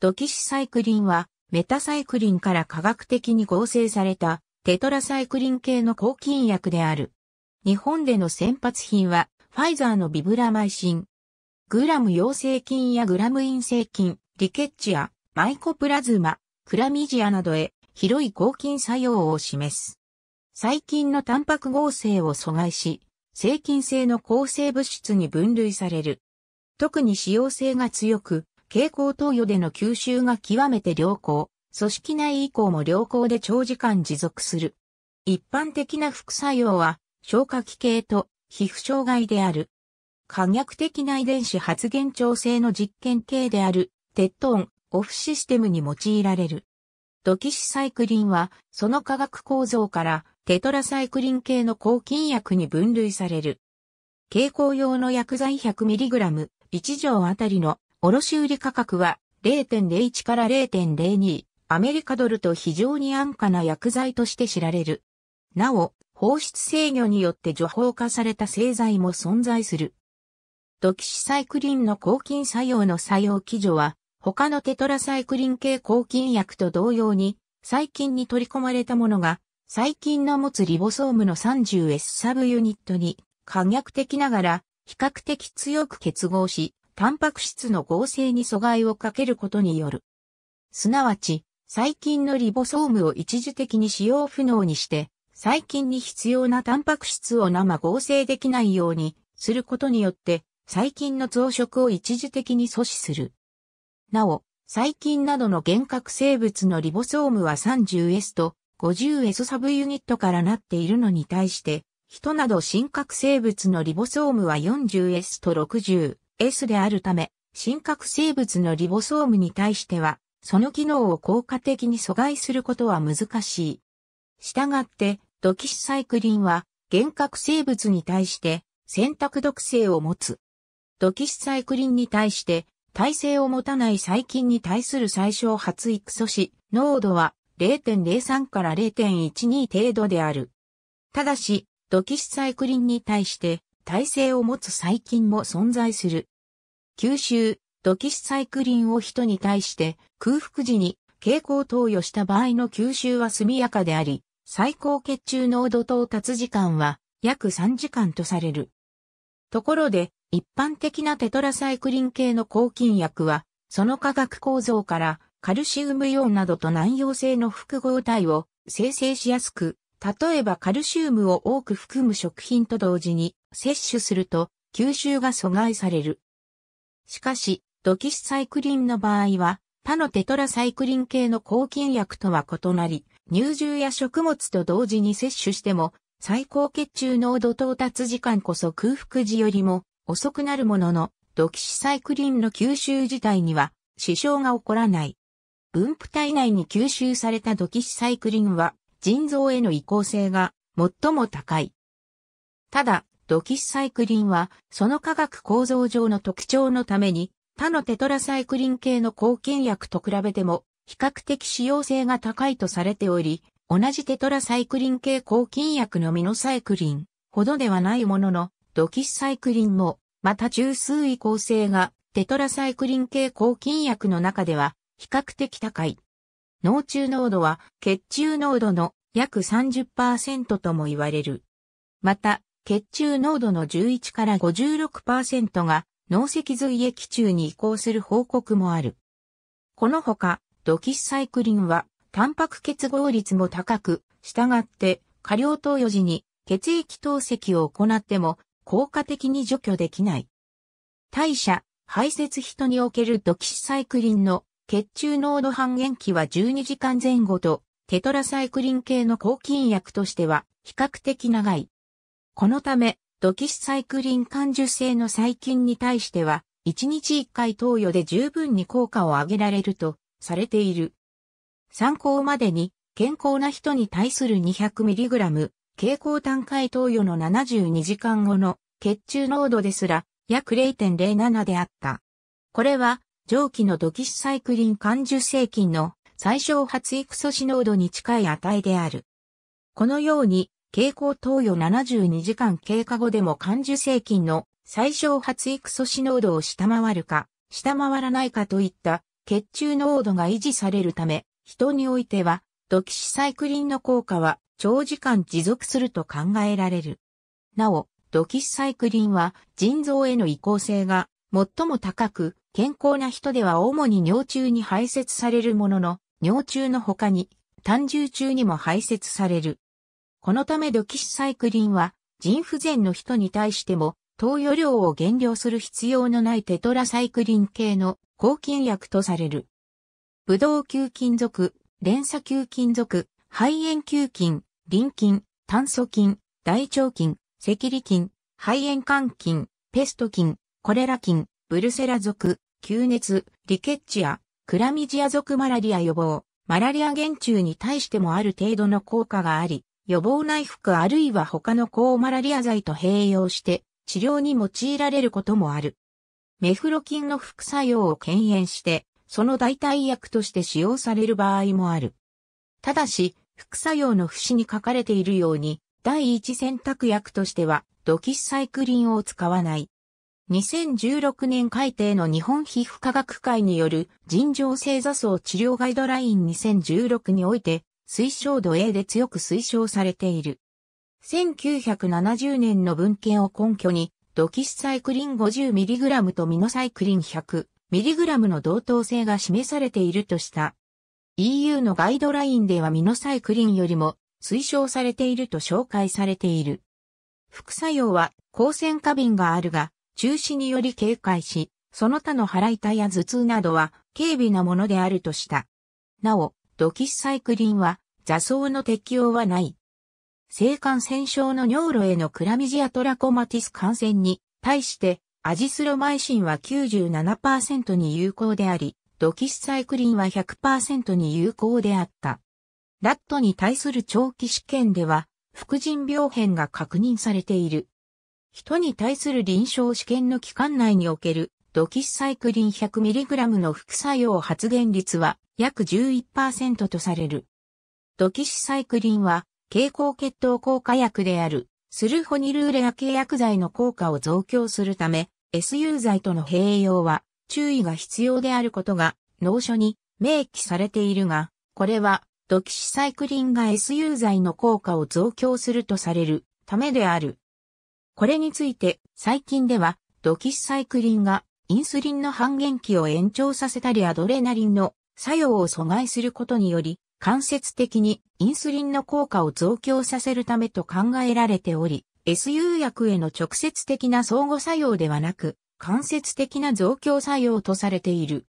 ドキシサイクリンは、メタサイクリンから科学的に合成された、テトラサイクリン系の抗菌薬である。日本での先発品は、ファイザーのビブラマイシン。グラム陽性菌やグラム陰性菌、リケッチア、マイコプラズマ、クラミジアなどへ、広い抗菌作用を示す。細菌のタンパク合成を阻害し、性菌性の抗生物質に分類される。特に使用性が強く、蛍光投与での吸収が極めて良好、組織内以降も良好で長時間持続する。一般的な副作用は、消化器系と皮膚障害である。可逆的な遺伝子発現調整の実験系である、テッドン、オフシステムに用いられる。ドキシサイクリンは、その化学構造から、テトラサイクリン系の抗菌薬に分類される。蛍光用の薬剤 100mg、1錠あたりの卸売価格は0.01から0.02アメリカドルと非常に安価な薬剤として知られる。なお、放出制御によって除法化された製剤も存在する。ドキシサイクリンの抗菌作用の作用基準は、他のテトラサイクリン系抗菌薬と同様に、細菌に取り込まれたものが、細菌の持つリボソームの 30S サブユニットに、可逆的ながら、比較的強く結合し、タンパク質の合成に阻害をかけることによる。すなわち、細菌のリボソームを一時的に使用不能にして、細菌に必要なタンパク質を生合成できないようにすることによって、細菌の増殖を一時的に阻止する。なお、細菌などの原核生物のリボソームは 30S と 50S サブユニットからなっているのに対して、人など真核生物のリボソームは 40S と60 S であるため、真核生物のリボソームに対しては、その機能を効果的に阻害することは難しい。したがって、ドキシサイクリンは、原核生物に対して、選択毒性を持つ。ドキシサイクリンに対して、耐性を持たない細菌に対する最小発育素子、濃度は0.03から0.12程度である。ただし、ドキシサイクリンに対して、耐性を持つ細菌も存在する。吸収、ドキシサイクリンを人に対して空腹時に蛍光投与した場合の吸収は速やかであり、最高血中濃度到達時間は約3時間とされる。ところで、一般的なテトラサイクリン系の抗菌薬は、その化学構造からカルシウムイオンなどと難溶性の複合体を生成しやすく、例えばカルシウムを多く含む食品と同時に摂取すると吸収が阻害される。しかし、ドキシサイクリンの場合は、他のテトラサイクリン系の抗菌薬とは異なり、乳汁や食物と同時に摂取しても、最高血中濃度到達時間こそ空腹時よりも遅くなるものの、ドキシサイクリンの吸収自体には支障が起こらない。分布体内に吸収されたドキシサイクリンは腎臓への移行性が最も高い。ただ、ドキシサイクリンは、その化学構造上の特徴のために、他のテトラサイクリン系の抗菌薬と比べても、比較的使用性が高いとされており、同じテトラサイクリン系抗菌薬のミノサイクリンほどではないものの、ドキシサイクリンも、また中枢移行性がテトラサイクリン系抗菌薬の中では比較的高い。脳中濃度は血中濃度の約30%とも言われる。また、血中濃度の11から56%が脳脊髄液中に移行する報告もある。このほか、ドキシサイクリンは、タンパク結合率も高く、従って過量投与時に血液透析を行っても効果的に除去できない。代謝、排泄人におけるドキシサイクリンの血中濃度半減期は12時間前後と、テトラサイクリン系の抗菌薬としては比較的長い。このため、ドキシサイクリン感受性の細菌に対しては、1日1回投与で十分に効果を上げられるとされている。参考までに、健康な人に対する 200mg、蛍光単回投与の72時間後の血中濃度ですら約0.07であった。これは上記のドキシサイクリン間受性菌の最小発育素子濃度に近い値である。このように、蛍光投与72時間経過後でも間受性菌の最小発育素子濃度を下回るか、下回らないかといった血中濃度が維持されるため、人においては、ドキシサイクリンの効果は長時間持続すると考えられる。なお、ドキシサイクリンは腎臓への移行性が最も高く、健康な人では主に尿中に排泄されるものの、尿中の他に、単汁中にも排泄される。このためドキシサイクリンは、腎不全の人に対しても、投与量を減量する必要のないテトラサイクリン系の抗菌薬とされる。ブドウ球菌属、連鎖球菌属、肺炎球菌、リン菌、炭素菌、大腸菌、赤痢菌、肺炎肝菌、ペスト菌、コレラ菌、ブルセラ属、急熱、リケッチア、クラミジア属マラリア予防、マラリア原虫に対してもある程度の効果があり、予防内服あるいは他の抗マラリア剤と併用して治療に用いられることもある。メフロ菌の副作用を敬遠して、その代替薬として使用される場合もある。ただし、副作用の節に書かれているように、第一選択薬としては、ドキシサイクリンを使わない。2016年改定の日本皮膚科学会による尋常性座層治療ガイドライン2016において推奨度 A で強く推奨されている。1970年の文献を根拠にドキシサイクリン 50mg とミノサイクリン 100mg の同等性が示されているとした。EU のガイドラインではミノサイクリンよりも推奨されていると紹介されている。副作用は、抗線過敏があるが、中止により警戒し、その他の腹痛や頭痛などは軽微なものであるとした。なお、ドキシサイクリンは、座礁の適用はない。性感染症の尿路へのクラミジアトラコマティス感染に対して、アジスロマイシンは97%に有効であり、ドキシサイクリンは100%に有効であった。ラットに対する長期試験では、副腎病変が確認されている。人に対する臨床試験の期間内におけるドキシサイクリン 100mg の副作用発現率は約11%とされる。ドキシサイクリンは蛍光血糖効果薬であるスルホニルーレア系薬剤の効果を増強するため SU 剤との併用は注意が必要であることが脳書に明記されているが、これはドキシサイクリンが SU 剤の効果を増強するとされるためである。これについて、最近では、ドキシサイクリンが、インスリンの半減期を延長させたりアドレナリンの作用を阻害することにより、間接的にインスリンの効果を増強させるためと考えられており、SU 薬への直接的な相互作用ではなく、間接的な増強作用とされている。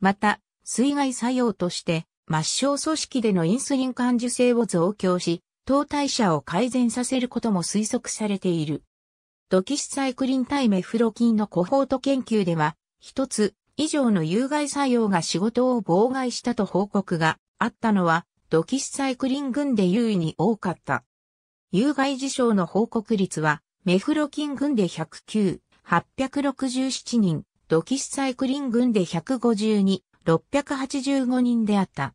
また、水害作用として、末梢組織でのインスリン感受性を増強し、糖代謝を改善させることも推測されている。ドキシサイクリン対メフロキンのコホート研究では、一つ以上の有害作用が仕事を妨害したと報告があったのは、ドキシサイクリン群で優位に多かった。有害事象の報告率は、メフロキン群で109、867人、ドキシサイクリン群で152、685人であった。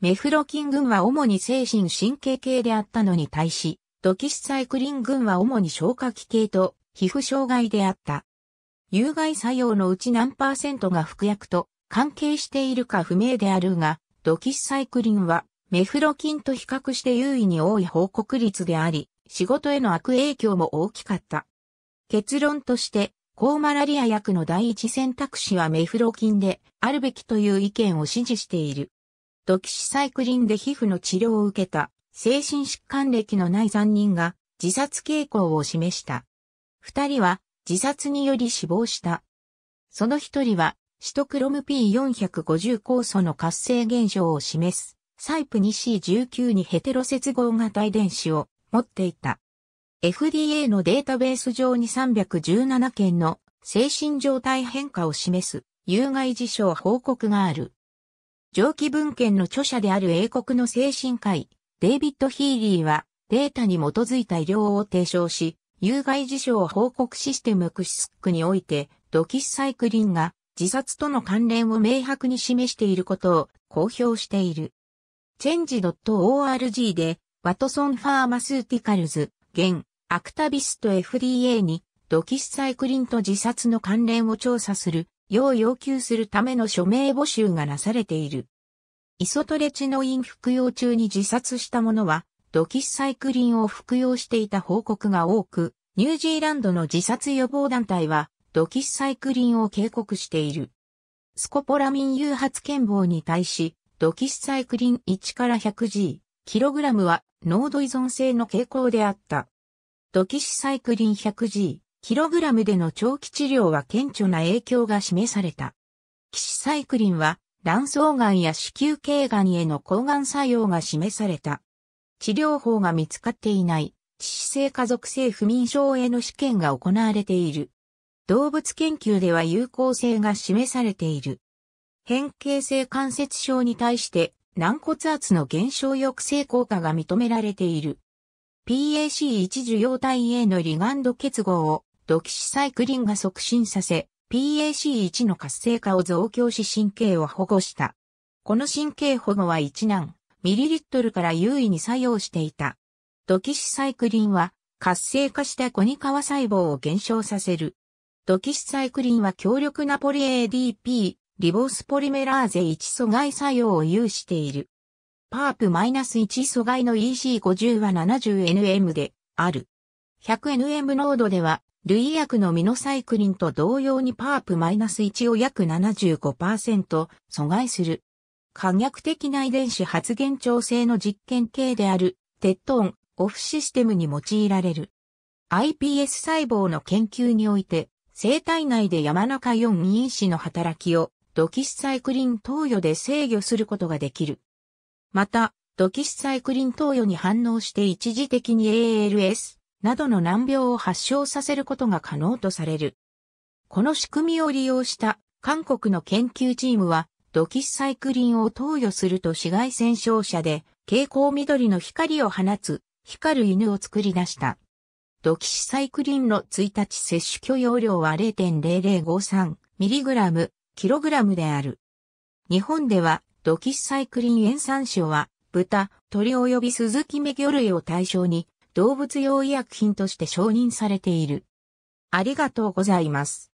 メフロキン群は主に精神神経系であったのに対し、ドキシサイクリン群は主に消化器系と皮膚障害であった。有害作用のうち何パーセントが服薬と関係しているか不明であるが、ドキシサイクリンはメフロ菌と比較して優位に多い報告率であり、仕事への悪影響も大きかった。結論として、抗マラリア薬の第一選択肢はメフロ菌であるべきという意見を支持している。ドキシサイクリンで皮膚の治療を受けた精神疾患歴のない残人が自殺傾向を示した。二人は自殺により死亡した。その一人はシトクロム P450 酵素の活性現象を示すサイプ 2C19 にヘテロ接合型遺伝子を持っていた。FDA のデータベース上に317件の精神状態変化を示す有害事象報告がある。上記文献の著者である英国の精神科医、デイビッド・ヒーリーはデータに基づいた医療を提唱し、有害事象報告システムクシスックにおいて、ドキシサイクリンが自殺との関連を明白に示していることを公表している。チェンジ o r g で、ワトソン・ファーマスーティカルズ、現、アクタビスト FDA に、ドキシサイクリンと自殺の関連を調査する、要要求するための署名募集がなされている。イソトレチノイン服用中に自殺した者は、ドキサイクリンを服用していた報告が多く、ニュージーランドの自殺予防団体は、ドキサイクリンを警告している。スコポラミン誘発健忘に対し、ドキサイクリン1から 100G、キログラムは濃度依存性の傾向であった。ドキシサイクリン 100G、キログラムでの長期治療は顕著な影響が示された。キシサイクリンは卵巣がんや子宮頸がんへの抗がん作用が示された。治療法が見つかっていない、致死性家族性不眠症への試験が行われている。動物研究では有効性が示されている。変形性関節症に対して軟骨圧の減少抑制効果が認められている。PAC1 受容体へのリガンド結合をドキシサイクリンが促進させ、PAC1 の活性化を増強し神経を保護した。この神経保護は1難、ミリリットルから優位に作用していた。ドキシサイクリンは活性化したコニカワ細胞を減少させる。ドキシサイクリンは強力なポリ ADP、リボースポリメラーゼ1阻害作用を有している。パープ -1 阻害の EC50 は 70nm である。100nm 濃度では類薬のミノサイクリンと同様にパープ -1 を約75%阻害する。可逆的な遺伝子発現調整の実験系である、テッドオン、オフシステムに用いられる。iPS 細胞の研究において、生体内で山中4因子の働きをドキシサイクリン投与で制御することができる。また、ドキシサイクリン投与に反応して一時的に ALS、などの難病を発症させることが可能とされる。この仕組みを利用した韓国の研究チームは、ドキシサイクリンを投与すると紫外線照射で蛍光緑の光を放つ光る犬を作り出した。ドキシサイクリンの1日摂取許容量は 0.0053mg、kg である。日本ではドキシサイクリン塩酸症は豚、鳥及びスズキメ魚類を対象に動物用医薬品として承認されている。ありがとうございます。